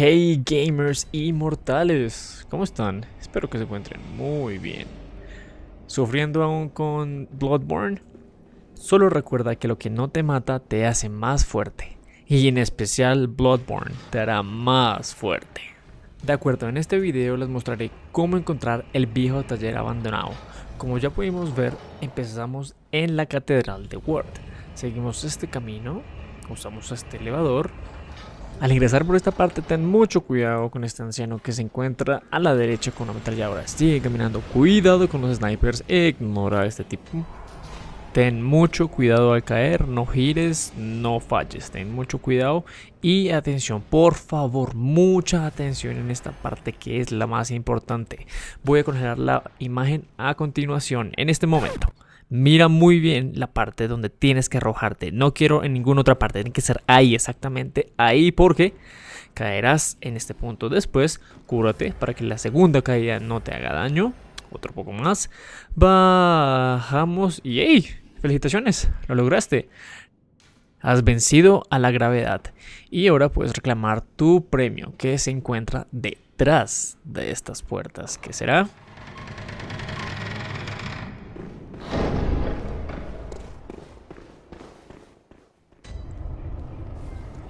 Hey gamers inmortales, ¿cómo están? Espero que se encuentren muy bien. ¿Sufriendo aún con Bloodborne? Solo recuerda que lo que no te mata te hace más fuerte, y en especial Bloodborne te hará más fuerte. De acuerdo, en este video les mostraré cómo encontrar el viejo taller abandonado. Como ya pudimos ver, empezamos en la catedral de Word. Seguimos este camino, usamos este elevador al ingresar por esta parte, ten mucho cuidado con este anciano que se encuentra a la derecha con una ahora. Sigue caminando, cuidado con los snipers, ignora a este tipo. Ten mucho cuidado al caer, no gires, no falles, ten mucho cuidado y atención, por favor, mucha atención en esta parte que es la más importante. Voy a congelar la imagen a continuación, en este momento mira muy bien la parte donde tienes que arrojarte. No quiero en ninguna otra parte, tiene que ser ahí exactamente, ahí porque caerás en este punto. Después, cúrate para que la segunda caída no te haga daño. Otro poco más. Bajamos. ¡Yey! Felicitaciones, lo lograste. Has vencido a la gravedad y ahora puedes reclamar tu premio que se encuentra detrás de estas puertas, ¿Qué será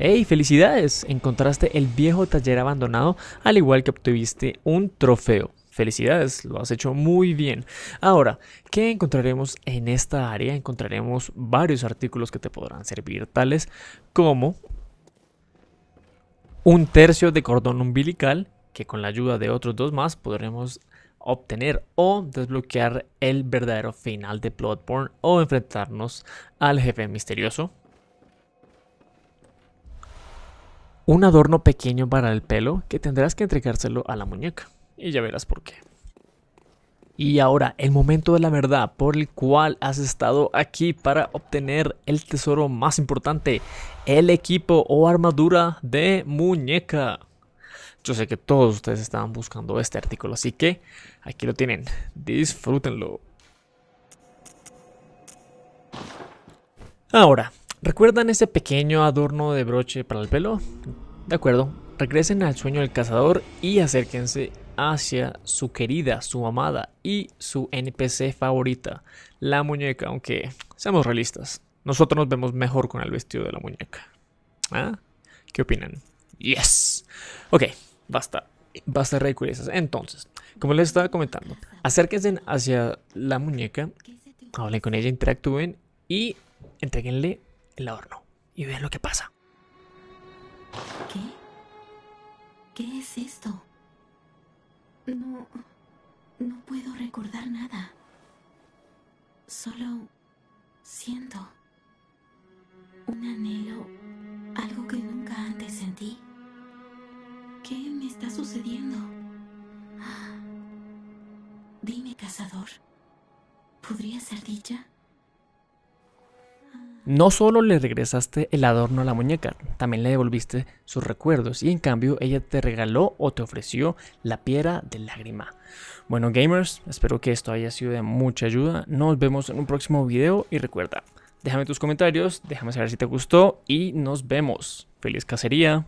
¡Hey! ¡Felicidades! Encontraste el viejo taller abandonado al igual que obtuviste un trofeo. Felicidades, lo has hecho muy bien. Ahora, ¿qué encontraremos en esta área? Encontraremos varios artículos que te podrán servir, tales como un tercio de cordón umbilical, que con la ayuda de otros dos más podremos obtener o desbloquear el verdadero final de Bloodborne o enfrentarnos al jefe misterioso. un adorno pequeño para el pelo que tendrás que entregárselo a la muñeca. Y ya verás por qué. Y ahora, el momento de la verdad por el cual has estado aquí para obtener el tesoro más importante, el equipo o armadura de muñeca. Yo sé que todos ustedes estaban buscando este artículo, así que aquí lo tienen. Disfrútenlo. Ahora, ¿Recuerdan ese pequeño adorno de broche para el pelo? De acuerdo, regresen al sueño del cazador y acérquense hacia su querida, su amada y su NPC favorita, la muñeca, aunque seamos realistas, nosotros nos vemos mejor con el vestido de la muñeca. ¿Ah? ¿Qué opinan? Yes. Ok, basta. Basta de ridiculezas. Entonces, como les estaba comentando, acérquense hacia la muñeca, hablen con ella, interactúen y entreguenle el horno y vean lo que pasa. ¿Qué? ¿Qué es esto? No... No puedo recordar nada. Solo siento un anhelo, algo que nunca antes sentí. ¿Qué me está sucediendo? Ah, dime, cazador, ¿podría ser dicha? No solo le regresaste el adorno a la muñeca, también le devolviste sus recuerdos y en cambio ella te regaló o te ofreció la piedra de lágrima. Bueno gamers, espero que esto haya sido de mucha ayuda, nos vemos en un próximo video y recuerda, déjame tus comentarios, déjame saber si te gustó y nos vemos. Feliz cacería.